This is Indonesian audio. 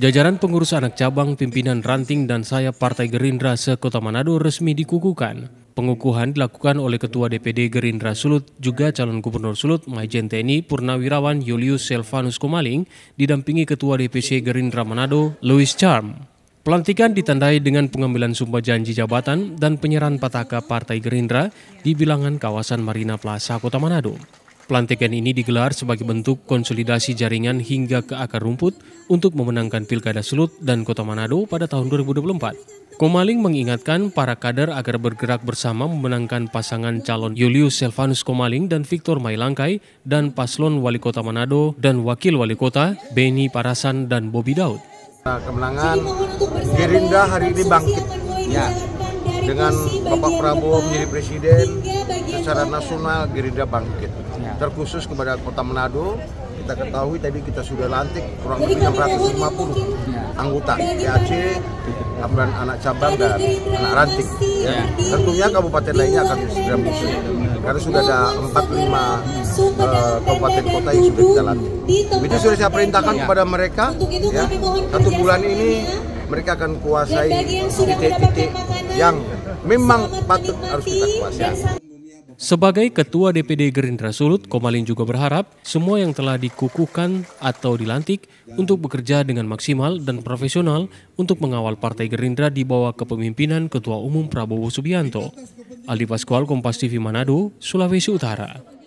Jajaran pengurus anak cabang, pimpinan ranting dan sayap Partai Gerindra se-Kota Manado resmi dikukuhkan. Pengukuhan dilakukan oleh Ketua DPD Gerindra Sulut, juga calon Gubernur Sulut, Majen TNI Purnawirawan Julius Silvanus Komaling, didampingi Ketua DPC Gerindra Manado, Louis Charm. Pelantikan ditandai dengan pengambilan sumpah janji jabatan dan penyerahan pataka Partai Gerindra di bilangan kawasan Marina Plaza, Kota Manado. Pelantikan ini digelar sebagai bentuk konsolidasi jaringan hingga ke akar rumput untuk memenangkan Pilkada Sulut dan Kota Manado pada tahun 2024. Komaling mengingatkan para kader agar bergerak bersama memenangkan pasangan calon Julius Silvanus Komaling dan Victor Mailangkai dan paslon wali kota Manado dan wakil wali kota Beni Parasan dan Bobi Daud. Kemenangan Gerindra hari ini bangkit. Ya, dengan Bapak Prabowo menjadi presiden secara nasional Gerindra bangkit. Ya. Terkhusus kepada Kota Manado, kita ketahui tadi kita sudah lantik kurang lebih 650 anggota PAC, kemudian anak cabang dan anak ranting. Ya. Tentunya kabupaten lainnya akan segera musuh karena sudah ada 45 uh, eh, kabupaten kota yang sudah kita lantik. Itu sudah saya perintahkan kepada mereka ya, satu bulan ini ya mereka akan kuasai titik-titik yang memang patut harus kita kuasai. Sebagai Ketua DPD Gerindra Sulut, Komalin juga berharap semua yang telah dikukuhkan atau dilantik untuk bekerja dengan maksimal dan profesional untuk mengawal Partai Gerindra di bawah kepemimpinan Ketua Umum Prabowo Subianto. Aldi Pascual, Kompas TV Manado, Sulawesi Utara.